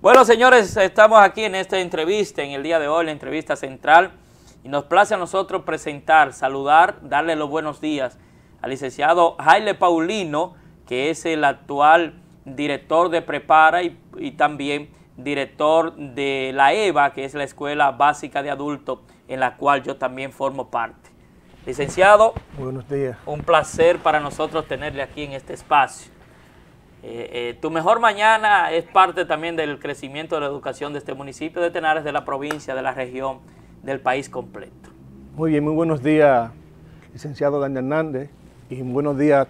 Bueno, señores, estamos aquí en esta entrevista, en el día de hoy, la entrevista central, y nos place a nosotros presentar, saludar, darle los buenos días al licenciado Jaime Paulino, que es el actual director de Prepara y, y también director de la EVA, que es la Escuela Básica de Adultos, en la cual yo también formo parte. Licenciado, buenos días. Un placer para nosotros tenerle aquí en este espacio. Eh, eh, tu mejor mañana es parte también del crecimiento de la educación de este municipio de Tenares, de la provincia, de la región, del país completo. Muy bien, muy buenos días, licenciado Daniel Hernández, y buenos días,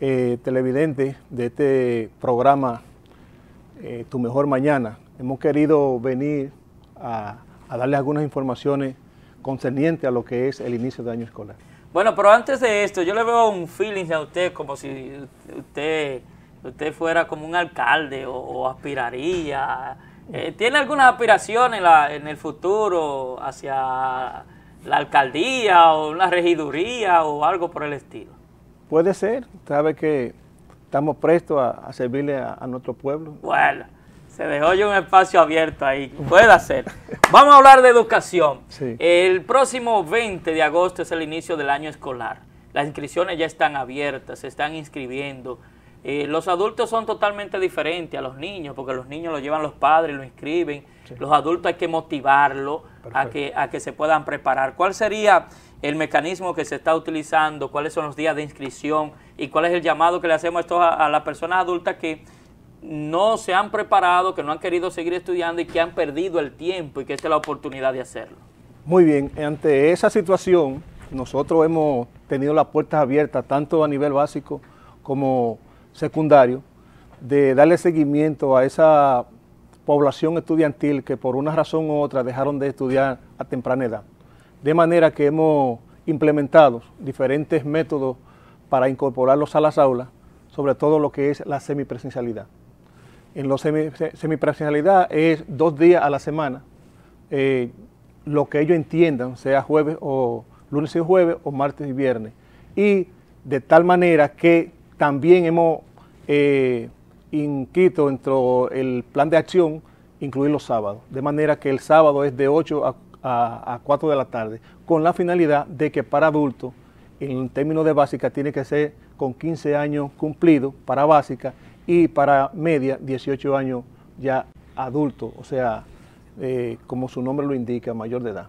eh, televidentes de este programa Tu Mejor Mañana. Hemos querido venir a, darle algunas informaciones concernientes a lo que es el inicio del año escolar. Bueno, pero antes de esto, yo le veo un feeling a usted como si usted usted fuera como un alcalde o, aspiraría. Eh, ¿Tiene alguna aspiración en, el futuro hacia la alcaldía o una regiduría o algo por el estilo? Puede ser, sabe que estamos prestos a, servirle a, nuestro pueblo. Bueno, se dejó yo un espacio abierto ahí, puede ser. Vamos a hablar de educación. El próximo 20 de agosto es el inicio del año escolar. Las inscripciones ya están abiertas, se están inscribiendo los adultos son totalmente diferentes a los niños, porque los niños lo llevan los padres, lo inscriben. Los adultos hay que motivarlos a que, a que se puedan preparar. ¿Cuál sería el mecanismo que se está utilizando? ¿Cuáles son los días de inscripción? ¿Y cuál es el llamado que le hacemos a, a las personas adultas que no se han preparado, que no han querido seguir estudiando y que han perdido el tiempo y que esta es la oportunidad de hacerlo? Muy bien, ante esa situación nosotros hemos tenido las puertas abiertas tanto a nivel básico como secundario, de darle seguimiento a esa población estudiantil que por una razón u otra dejaron de estudiar a temprana edad. De manera que hemos implementado diferentes métodos para incorporarlos a las aulas, sobre todo lo que es la semipresencialidad. En la semipresencialidad es dos días a la semana, eh, lo que ellos entiendan, sea jueves o lunes y jueves o martes y viernes. Y de tal manera que también hemos eh, dentro el plan de acción incluir los sábados, de manera que el sábado es de 8 a, 4 de la tarde, con la finalidad de que para adultos, en términos de básica, tiene que ser con 15 años cumplido para básica y para media 18 años ya adulto, o sea, eh, como su nombre lo indica, mayor de edad.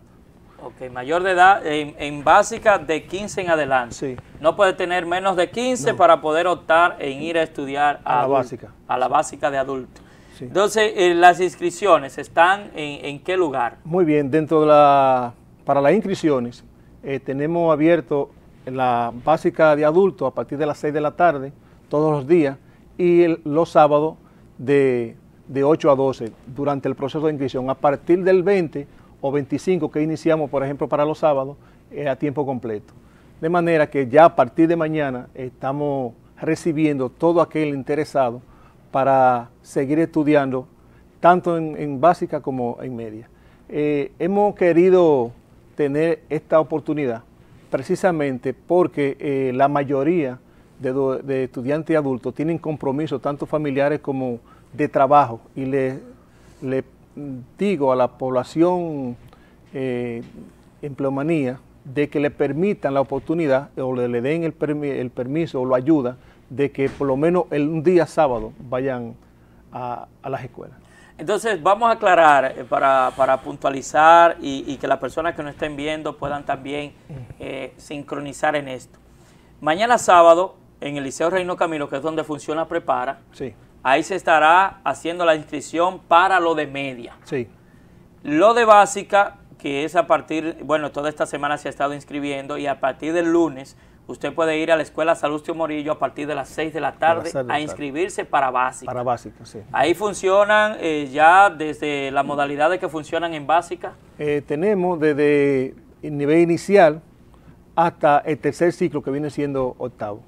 Ok, mayor de edad en, básica de 15 en adelante. Sí. No puede tener menos de 15 para poder optar en ir a estudiar a, la básica. A la básica de adulto. Entonces, eh, las inscripciones están en, qué lugar? Muy bien, dentro de la, para las inscripciones, eh, tenemos abierto la básica de adulto a partir de las 6 de la tarde, todos los días, y los sábados de, de 8 a 12, durante el proceso de inscripción. A partir del 20 o 25 que iniciamos, por ejemplo, para los sábados, eh, a tiempo completo. De manera que ya a partir de mañana estamos recibiendo todo aquel interesado para seguir estudiando, tanto en, básica como en media. Eh, hemos querido tener esta oportunidad precisamente porque eh, la mayoría de, estudiantes adultos tienen compromisos tanto familiares como de trabajo y le, le digo a la población empleomanía eh, de que le permitan la oportunidad o le, den el, permiso o la ayuda de que por lo menos el, día sábado vayan a, las escuelas. Entonces, vamos a aclarar eh, para, puntualizar y, que las personas que nos estén viendo puedan también eh, sincronizar en esto. Mañana sábado, en el Liceo Reino Camino, que es donde funciona Prepara, sí ahí se estará haciendo la inscripción para lo de media. Sí. Lo de básica, que es a partir, bueno, toda esta semana se ha estado inscribiendo y a partir del lunes usted puede ir a la Escuela Salustio Morillo a partir de las 6 de la tarde a inscribirse para básica. Para básica, sí. Ahí funcionan eh, ya desde las modalidades que funcionan en básica. Eh, tenemos desde el nivel inicial hasta el tercer ciclo que viene siendo octavo.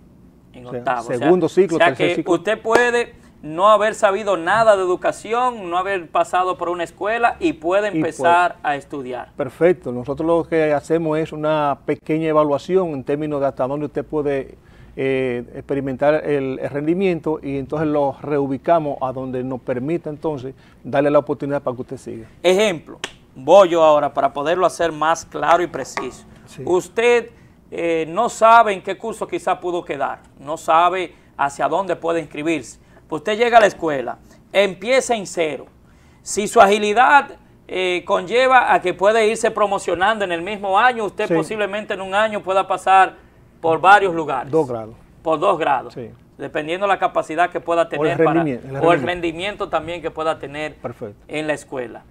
En octavo. segundo ciclo, o sea que Usted puede no haber sabido nada de educación, no haber pasado por una escuela y puede empezar a estudiar. Perfecto. Nosotros lo que hacemos es una pequeña evaluación en términos de hasta dónde usted puede eh, experimentar el, rendimiento y entonces lo reubicamos a donde nos permita entonces darle la oportunidad para que usted siga. Ejemplo, voy yo ahora para poderlo hacer más claro y preciso. Usted eh, no sabe en qué curso quizá pudo quedar, no sabe hacia dónde puede inscribirse usted llega a la escuela, empieza en cero. Si su agilidad eh, conlleva a que puede irse promocionando en el mismo año, usted posiblemente en un año pueda pasar por varios lugares. Dos grados. Por dos grados. Sí. Dependiendo de la capacidad que pueda tener. O el rendimiento, para, O el rendimiento también que pueda tener en la escuela.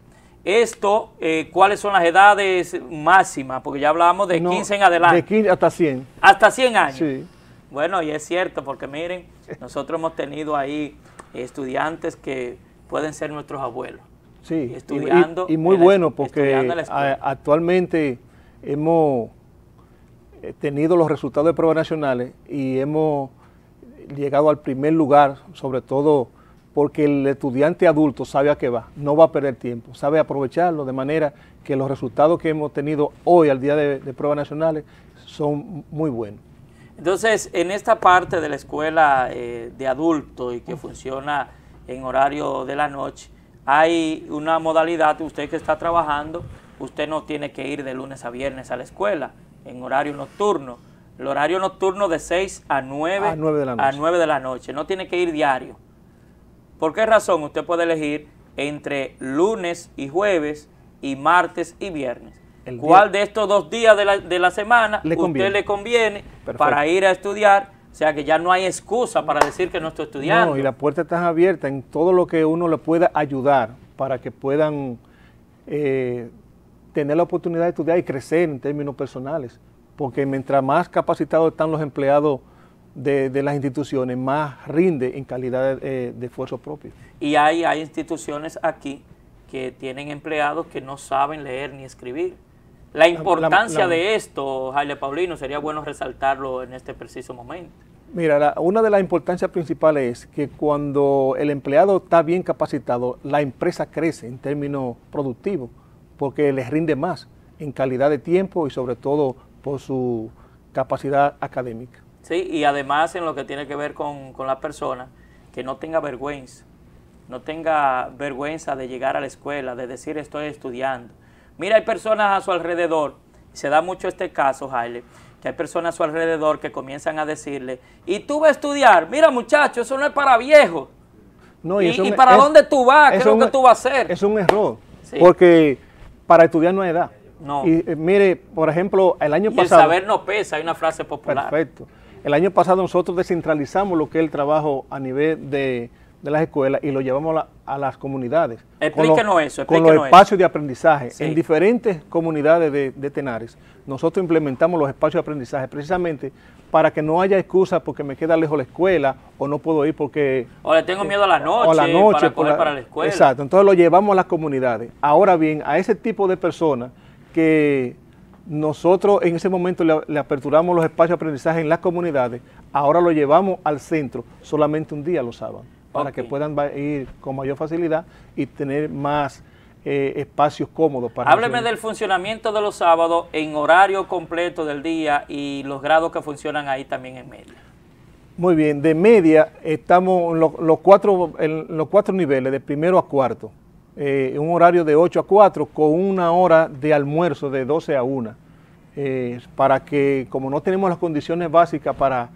Esto, eh, ¿cuáles son las edades máximas? Porque ya hablábamos de 15 en adelante. De 15 hasta 100. Hasta 100 años. Sí. Bueno, y es cierto, porque miren, nosotros hemos tenido ahí estudiantes que pueden ser nuestros abuelos. Sí, estudiando. Y, muy bueno, porque actualmente hemos eh, tenido los resultados de pruebas nacionales y hemos llegado al primer lugar, sobre todo porque el estudiante adulto sabe a qué va, no va a perder tiempo, sabe aprovecharlo de manera que los resultados que hemos tenido hoy al día de pruebas nacionales son muy buenos. Entonces, en esta parte de la escuela eh, de adulto y que funciona en horario de la noche, hay una modalidad, usted que está trabajando, usted no tiene que ir de lunes a viernes a la escuela, en horario nocturno. El horario nocturno de 6 a 9, A 9 de la noche. No tiene que ir diario. ¿Por qué razón? Usted puede elegir entre lunes y jueves y martes y viernes. ¿Cuál de estos dos días de la, semana le usted le conviene para ir a estudiar? O sea que ya no hay excusa para decir que no estoy estudiando. No, y la puerta está abierta en todo lo que uno le pueda ayudar para que puedan eh, tener la oportunidad de estudiar y crecer en términos personales. Porque mientras más capacitados están los empleados de, las instituciones, más rinde en calidad eh, de, esfuerzo propio. Y hay, hay instituciones aquí que tienen empleados que no saben leer ni escribir. La importancia de esto, Jaile Paulino, sería bueno resaltarlo en este preciso momento. Mira, una de las importancias principales es que cuando el empleado está bien capacitado, la empresa crece en términos productivos, porque les rinde más en calidad de tiempo y sobre todo por su capacidad académica. Sí, y además en lo que tiene que ver con, con la persona, que no tenga vergüenza, no tenga vergüenza de llegar a la escuela, de decir estoy estudiando, Mira, hay personas a su alrededor, se da mucho este caso, Jaile, que hay personas a su alrededor que comienzan a decirle, y tú vas a estudiar, mira muchacho, eso no es para viejos. No, y, para dónde tú vas? ¿Qué es lo que tú vas a hacer? Es un error, porque para estudiar no hay edad. No. Y eh, mire, por ejemplo, el año y pasado... El saber no pesa, hay una frase popular. Perfecto. El año pasado nosotros descentralizamos lo que es el trabajo a nivel de de las escuelas y lo llevamos a, las comunidades. Explíquenos con eso. Con los espacios de aprendizaje. En diferentes comunidades de, Tenares, nosotros implementamos los espacios de aprendizaje precisamente para que no haya excusa porque me queda lejos la escuela o no puedo ir porque... O le tengo miedo a la noche, la noche para correr la, para la escuela. Exacto, entonces lo llevamos a las comunidades. Ahora bien, a ese tipo de personas que nosotros en ese momento le, le, aperturamos los espacios de aprendizaje en las comunidades, ahora lo llevamos al centro solamente un día los sábados para que puedan ir con mayor facilidad y tener más eh, espacios cómodos. para Hábleme del funcionamiento de los sábados en horario completo del día y los grados que funcionan ahí también en media. Muy bien, de media estamos en los, cuatro, los cuatro niveles, de primero a cuarto. Eh, un horario de 8 a 4 con una hora de almuerzo de 12 a 1, eh, para que como no tenemos las condiciones básicas para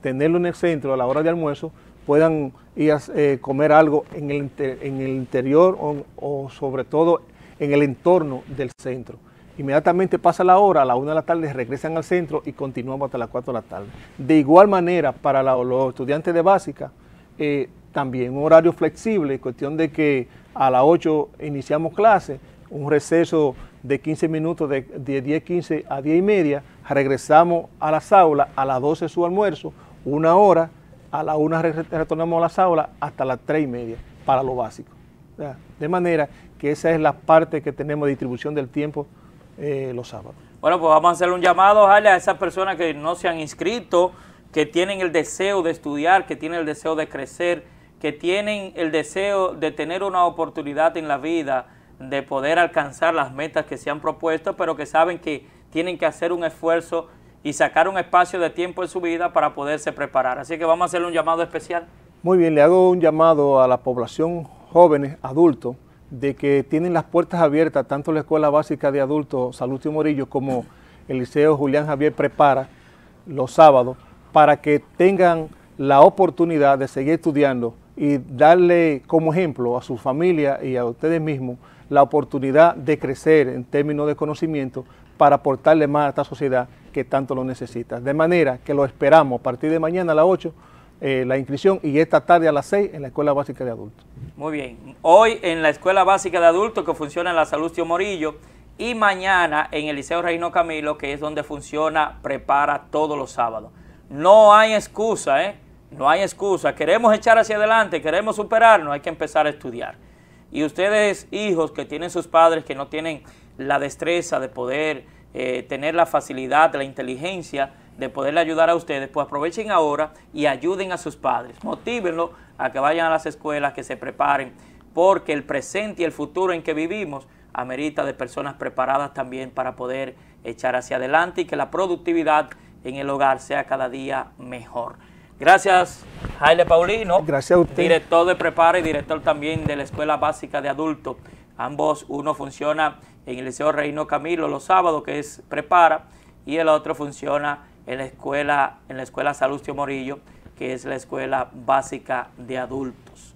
tenerlo en el centro a la hora de almuerzo, puedan ir eh, comer algo en el, interior o, sobre todo en el entorno del centro. Inmediatamente pasa la hora, a la una de la tarde regresan al centro y continuamos hasta las 4 de la tarde. De igual manera, para los estudiantes de básica, eh, también un horario flexible, cuestión de que a las 8 iniciamos clase, un receso de 15 minutos de, 10 15 a 10 y media, regresamos a las aulas, a las 12 su almuerzo, una hora, a la una retornamos a las aulas hasta las tres y media para lo básico. De manera que esa es la parte que tenemos de distribución del tiempo eh, los sábados. Bueno, pues vamos a hacer un llamado, a esas personas que no se han inscrito, que tienen el deseo de estudiar, que tienen el deseo de crecer, que tienen el deseo de tener una oportunidad en la vida, de poder alcanzar las metas que se han propuesto, pero que saben que tienen que hacer un esfuerzo y sacar un espacio de tiempo en su vida para poderse preparar. Así que vamos a hacerle un llamado especial. Muy bien, le hago un llamado a la población jóvenes, adultos, de que tienen las puertas abiertas, tanto la Escuela Básica de Adultos Salutio Morillo como el Liceo Julián Javier Prepara los sábados, para que tengan la oportunidad de seguir estudiando y darle como ejemplo a su familia y a ustedes mismos la oportunidad de crecer en términos de conocimiento para aportarle más a esta sociedad que tanto lo necesita De manera que lo esperamos a partir de mañana a las 8 eh, la inscripción y esta tarde a las 6 en la Escuela Básica de Adultos. Muy bien. Hoy en la Escuela Básica de Adultos que funciona en la Salustio Morillo y mañana en el Liceo Reino Camilo que es donde funciona Prepara todos los sábados. No hay excusa, ¿eh? No hay excusa. Queremos echar hacia adelante, queremos superarnos, hay que empezar a estudiar. Y ustedes, hijos que tienen sus padres que no tienen la destreza de poder eh, tener la facilidad, la inteligencia de poderle ayudar a ustedes, pues aprovechen ahora y ayuden a sus padres. Motívenlo a que vayan a las escuelas, que se preparen, porque el presente y el futuro en que vivimos amerita de personas preparadas también para poder echar hacia adelante y que la productividad en el hogar sea cada día mejor. Gracias, Jaile Paulino. Gracias Director de Prepara y director también de la Escuela Básica de Adultos. Ambos, uno funciona en el Liceo Reino Camilo los sábados, que es Prepara, y el otro funciona en la escuela, en la escuela Salustio Morillo, que es la escuela básica de adultos.